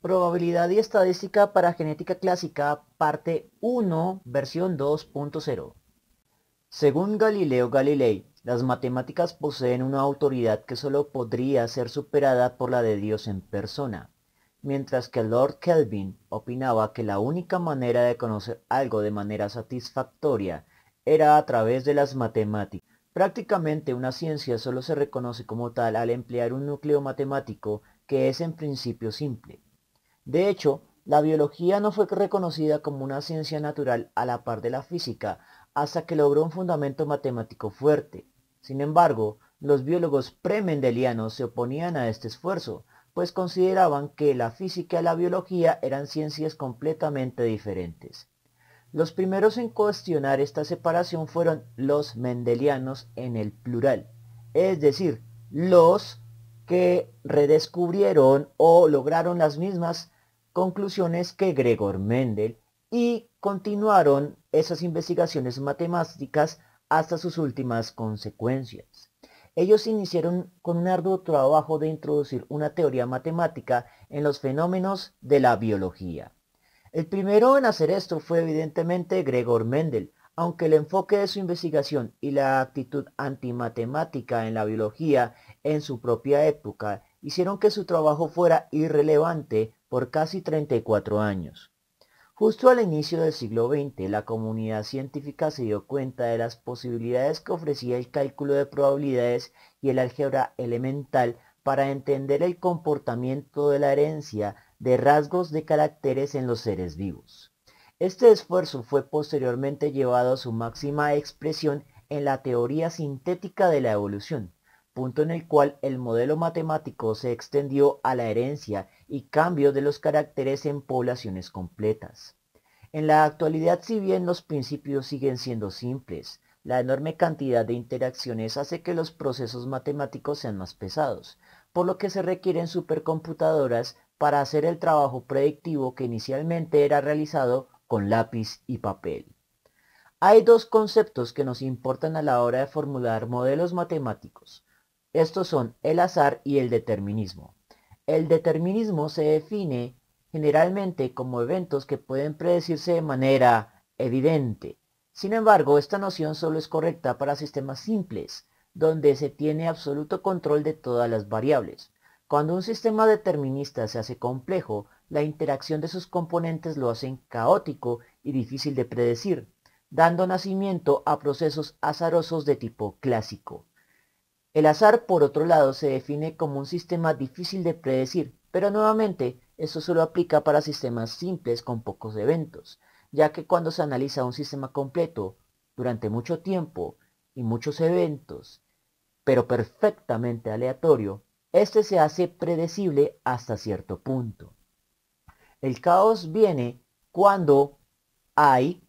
Probabilidad y estadística para genética clásica, parte 1, versión 2.0. Según Galileo Galilei, las matemáticas poseen una autoridad que solo podría ser superada por la de Dios en persona, mientras que Lord Kelvin opinaba que la única manera de conocer algo de manera satisfactoria era a través de las matemáticas. Prácticamente una ciencia solo se reconoce como tal al emplear un núcleo matemático que es en principio simple. De hecho, la biología no fue reconocida como una ciencia natural a la par de la física hasta que logró un fundamento matemático fuerte. Sin embargo, los biólogos premendelianos se oponían a este esfuerzo, pues consideraban que la física y la biología eran ciencias completamente diferentes. Los primeros en cuestionar esta separación fueron los mendelianos en el plural, es decir, los que redescubrieron o lograron las mismas conclusiones que Gregor Mendel y continuaron esas investigaciones matemáticas hasta sus últimas consecuencias. Ellos iniciaron con un arduo trabajo de introducir una teoría matemática en los fenómenos de la biología. El primero en hacer esto fue evidentemente Gregor Mendel, aunque el enfoque de su investigación y la actitud antimatemática en la biología en su propia época hicieron que su trabajo fuera irrelevante por casi 34 años. Justo al inicio del siglo XX, la comunidad científica se dio cuenta de las posibilidades que ofrecía el cálculo de probabilidades y el álgebra elemental para entender el comportamiento de la herencia de rasgos de caracteres en los seres vivos. Este esfuerzo fue posteriormente llevado a su máxima expresión en la teoría sintética de la evolución, punto en el cual el modelo matemático se extendió a la herencia y cambio de los caracteres en poblaciones completas. En la actualidad, si bien los principios siguen siendo simples, la enorme cantidad de interacciones hace que los procesos matemáticos sean más pesados, por lo que se requieren supercomputadoras para hacer el trabajo predictivo que inicialmente era realizado con lápiz y papel. Hay dos conceptos que nos importan a la hora de formular modelos matemáticos, estos son el azar y el determinismo. El determinismo se define generalmente como eventos que pueden predecirse de manera evidente. Sin embargo, esta noción solo es correcta para sistemas simples, donde se tiene absoluto control de todas las variables. Cuando un sistema determinista se hace complejo, la interacción de sus componentes lo hacen caótico y difícil de predecir, dando nacimiento a procesos azarosos de tipo clásico. El azar, por otro lado, se define como un sistema difícil de predecir, pero nuevamente, eso solo aplica para sistemas simples con pocos eventos, ya que cuando se analiza un sistema completo durante mucho tiempo y muchos eventos, pero perfectamente aleatorio, este se hace predecible hasta cierto punto. El caos viene cuando hay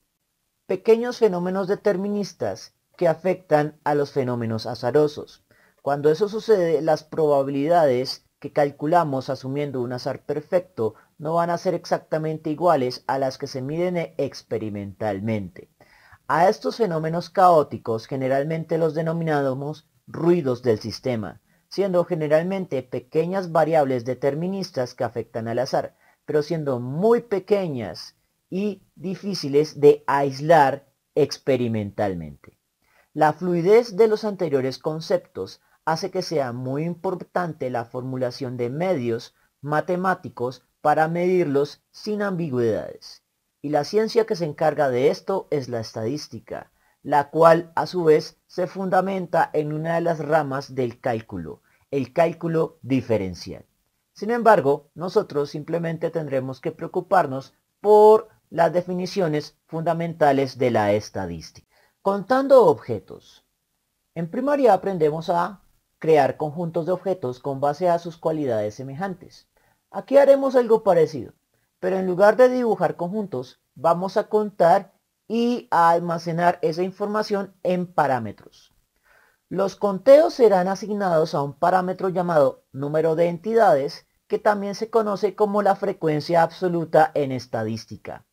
pequeños fenómenos deterministas que afectan a los fenómenos azarosos. Cuando eso sucede, las probabilidades que calculamos asumiendo un azar perfecto no van a ser exactamente iguales a las que se miden experimentalmente. A estos fenómenos caóticos generalmente los denominamos ruidos del sistema, siendo generalmente pequeñas variables deterministas que afectan al azar, pero siendo muy pequeñas y difíciles de aislar experimentalmente. La fluidez de los anteriores conceptos hace que sea muy importante la formulación de medios matemáticos para medirlos sin ambigüedades. Y la ciencia que se encarga de esto es la estadística, la cual a su vez se fundamenta en una de las ramas del cálculo, el cálculo diferencial. Sin embargo, nosotros simplemente tendremos que preocuparnos por las definiciones fundamentales de la estadística. Contando objetos. En primaria aprendemos a crear conjuntos de objetos con base a sus cualidades semejantes. Aquí haremos algo parecido, pero en lugar de dibujar conjuntos, vamos a contar y a almacenar esa información en parámetros. Los conteos serán asignados a un parámetro llamado número de entidades, que también se conoce como la frecuencia absoluta en estadística,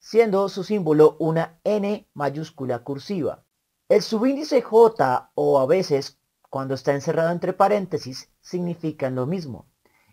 siendo su símbolo una N mayúscula cursiva. El subíndice J o a veces cuando está encerrado entre paréntesis, significan lo mismo.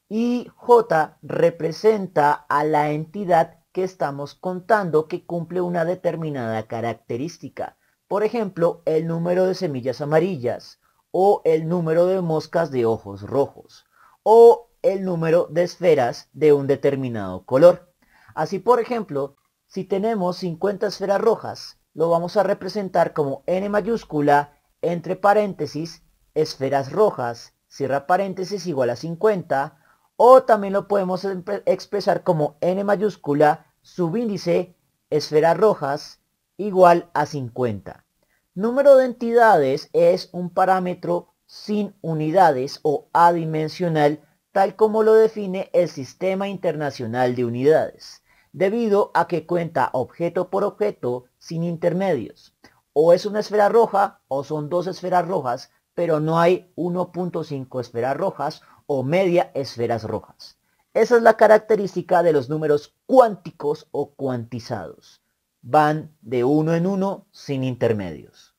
Y J representa a la entidad que estamos contando que cumple una determinada característica. Por ejemplo, el número de semillas amarillas, o el número de moscas de ojos rojos, o el número de esferas de un determinado color. Así, por ejemplo, si tenemos 50 esferas rojas, lo vamos a representar como n mayúscula entre paréntesis esferas rojas, cierra paréntesis igual a 50, o también lo podemos expresar como n mayúscula subíndice esferas rojas igual a 50. Número de entidades es un parámetro sin unidades o adimensional tal como lo define el Sistema Internacional de Unidades, debido a que cuenta objeto por objeto sin intermedios. O es una esfera roja o son dos esferas rojas pero no hay 1.5 esferas rojas o media esferas rojas. Esa es la característica de los números cuánticos o cuantizados. Van de uno en uno sin intermedios.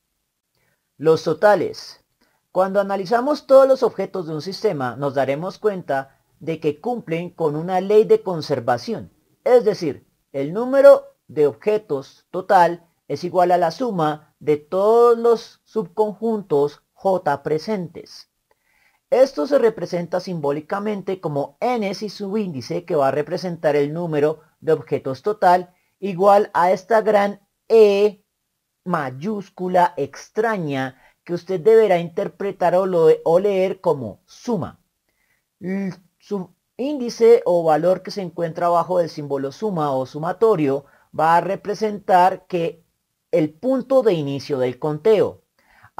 Los totales. Cuando analizamos todos los objetos de un sistema, nos daremos cuenta de que cumplen con una ley de conservación. Es decir, el número de objetos total es igual a la suma de todos los subconjuntos J presentes. Esto se representa simbólicamente como n y su índice que va a representar el número de objetos total igual a esta gran E mayúscula extraña que usted deberá interpretar o, leer como suma. Su índice o valor que se encuentra abajo del símbolo suma o sumatorio va a representar que el punto de inicio del conteo.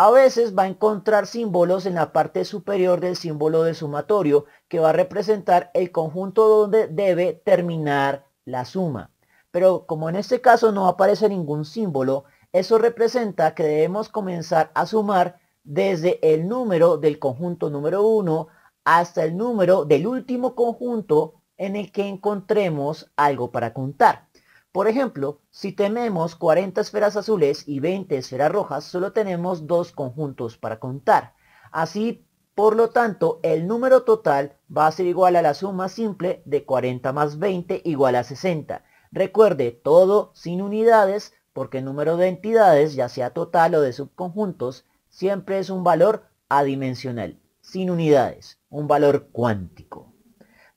A veces va a encontrar símbolos en la parte superior del símbolo de sumatorio que va a representar el conjunto donde debe terminar la suma. Pero como en este caso no aparece ningún símbolo, eso representa que debemos comenzar a sumar desde el número del conjunto número 1 hasta el número del último conjunto en el que encontremos algo para contar. Por ejemplo, si tenemos 40 esferas azules y 20 esferas rojas, solo tenemos dos conjuntos para contar. Así, por lo tanto, el número total va a ser igual a la suma simple de 40 más 20 igual a 60. Recuerde, todo sin unidades, porque el número de entidades, ya sea total o de subconjuntos, siempre es un valor adimensional, sin unidades, un valor cuántico.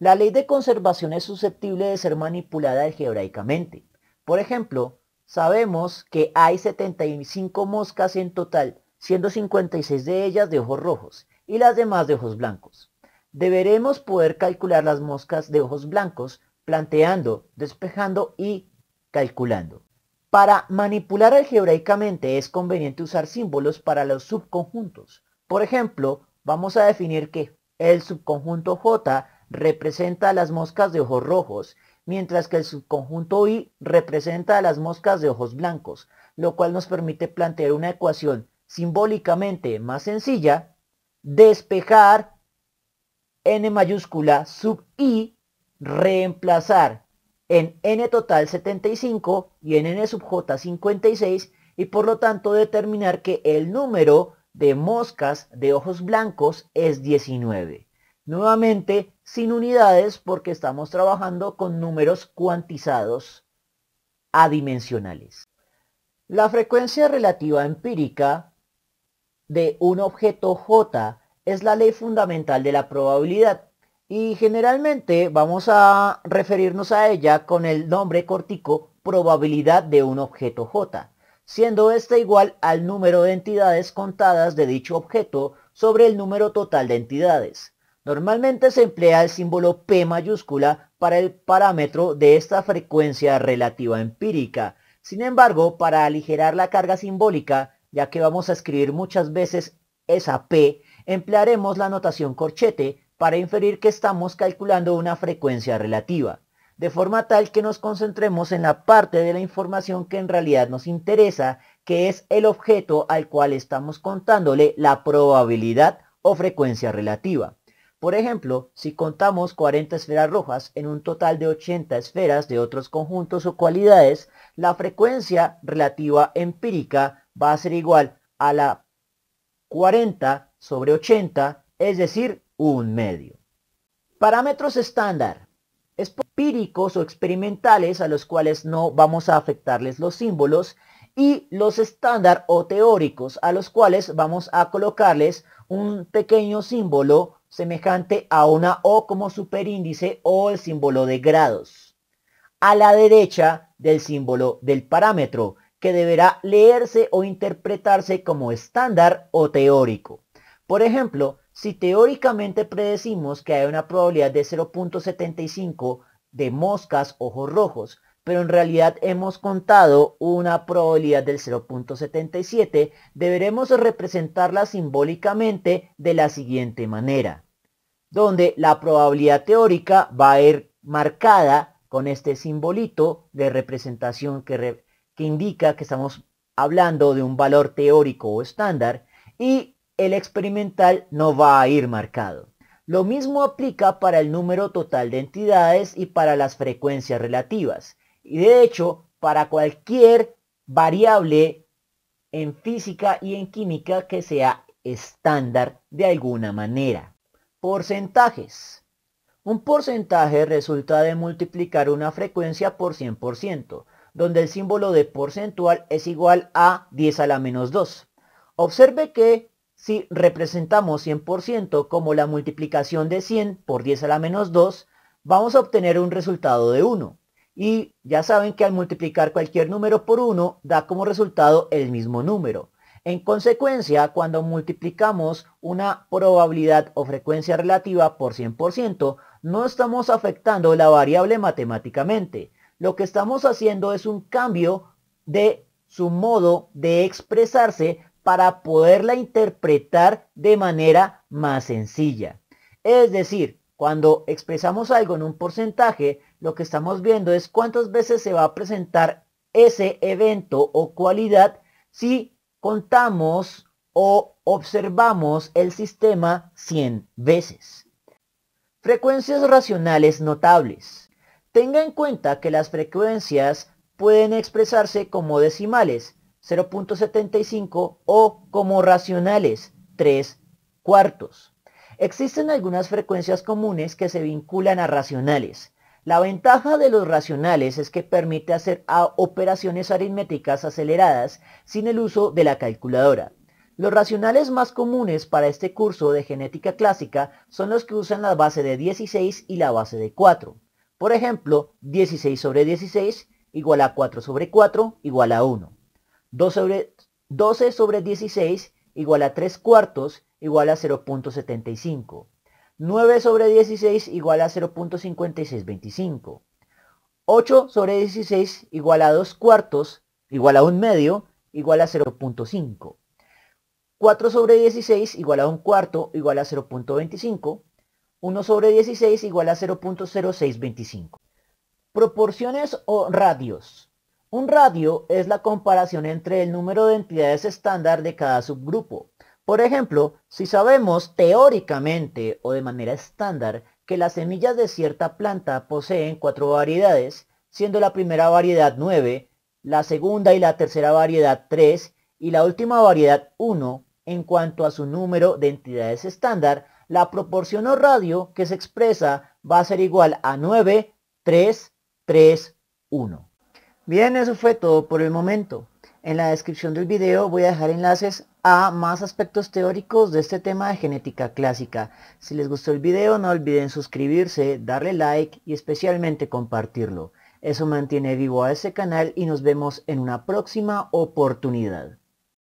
La ley de conservación es susceptible de ser manipulada algebraicamente. Por ejemplo, sabemos que hay 75 moscas en total, siendo 56 de ellas de ojos rojos y las demás de ojos blancos. Deberemos poder calcular las moscas de ojos blancos planteando, despejando y calculando. Para manipular algebraicamente es conveniente usar símbolos para los subconjuntos. Por ejemplo, vamos a definir que el subconjunto J representa a las moscas de ojos rojos, mientras que el subconjunto I representa a las moscas de ojos blancos, lo cual nos permite plantear una ecuación simbólicamente más sencilla, despejar n mayúscula sub i, reemplazar en n total 75 y en n sub j 56 y por lo tanto determinar que el número de moscas de ojos blancos es 19. Nuevamente sin unidades porque estamos trabajando con números cuantizados adimensionales. La frecuencia relativa empírica de un objeto J es la ley fundamental de la probabilidad y generalmente vamos a referirnos a ella con el nombre cortico probabilidad de un objeto J, siendo este igual al número de entidades contadas de dicho objeto sobre el número total de entidades. Normalmente se emplea el símbolo P mayúscula para el parámetro de esta frecuencia relativa empírica. Sin embargo, para aligerar la carga simbólica, ya que vamos a escribir muchas veces esa P, emplearemos la notación corchete para inferir que estamos calculando una frecuencia relativa, de forma tal que nos concentremos en la parte de la información que en realidad nos interesa, que es el objeto al cual estamos contándole la probabilidad o frecuencia relativa. Por ejemplo, si contamos 40 esferas rojas en un total de 80 esferas de otros conjuntos o cualidades, la frecuencia relativa empírica va a ser igual a la 40 sobre 80, es decir, un medio. Parámetros estándar. Espíricos o experimentales a los cuales no vamos a afectarles los símbolos y los estándar o teóricos a los cuales vamos a colocarles un pequeño símbolo semejante a una O como superíndice o el símbolo de grados, a la derecha del símbolo del parámetro, que deberá leerse o interpretarse como estándar o teórico. Por ejemplo, si teóricamente predecimos que hay una probabilidad de 0.75 de moscas ojos rojos, pero en realidad hemos contado una probabilidad del 0.77, deberemos representarla simbólicamente de la siguiente manera, donde la probabilidad teórica va a ir marcada con este simbolito de representación que, que indica que estamos hablando de un valor teórico o estándar y el experimental no va a ir marcado. Lo mismo aplica para el número total de entidades y para las frecuencias relativas. Y de hecho, para cualquier variable en física y en química que sea estándar de alguna manera. Porcentajes. Un porcentaje resulta de multiplicar una frecuencia por 100%, donde el símbolo de porcentual es igual a 10 a la menos 2. Observe que si representamos 100% como la multiplicación de 100 por 10 a la menos 2, vamos a obtener un resultado de 1. Y ya saben que al multiplicar cualquier número por 1 da como resultado el mismo número. En consecuencia, cuando multiplicamos una probabilidad o frecuencia relativa por 100%, no estamos afectando la variable matemáticamente. Lo que estamos haciendo es un cambio de su modo de expresarse para poderla interpretar de manera más sencilla. Es decir, cuando expresamos algo en un porcentaje, lo que estamos viendo es cuántas veces se va a presentar ese evento o cualidad si contamos o observamos el sistema 100 veces. Frecuencias racionales notables. Tenga en cuenta que las frecuencias pueden expresarse como decimales 0.75 o como racionales 3 cuartos. Existen algunas frecuencias comunes que se vinculan a racionales. La ventaja de los racionales es que permite hacer operaciones aritméticas aceleradas sin el uso de la calculadora. Los racionales más comunes para este curso de genética clásica son los que usan la base de 16 y la base de 4. Por ejemplo, 16 sobre 16 igual a 4 sobre 4 igual a 1. 12 sobre 16 igual a 3 cuartos igual a 0.75. 9 sobre 16 igual a 0.5625. 8 sobre 16 igual a 2 cuartos, igual a 1 medio, igual a 0.5. 4 sobre 16 igual a 1 cuarto, igual a 0.25. 1 sobre 16 igual a 0.0625. Proporciones o radios. Un radio es la comparación entre el número de entidades estándar de cada subgrupo. Por ejemplo, si sabemos teóricamente o de manera estándar que las semillas de cierta planta poseen cuatro variedades, siendo la primera variedad 9, la segunda y la tercera variedad 3 y la última variedad 1, en cuanto a su número de entidades estándar, la proporción o radio que se expresa va a ser igual a 9, 3, 3, 1. Bien, eso fue todo por el momento. En la descripción del video voy a dejar enlaces a más aspectos teóricos de este tema de genética clásica. Si les gustó el video no olviden suscribirse, darle like y especialmente compartirlo. Eso mantiene vivo a este canal y nos vemos en una próxima oportunidad.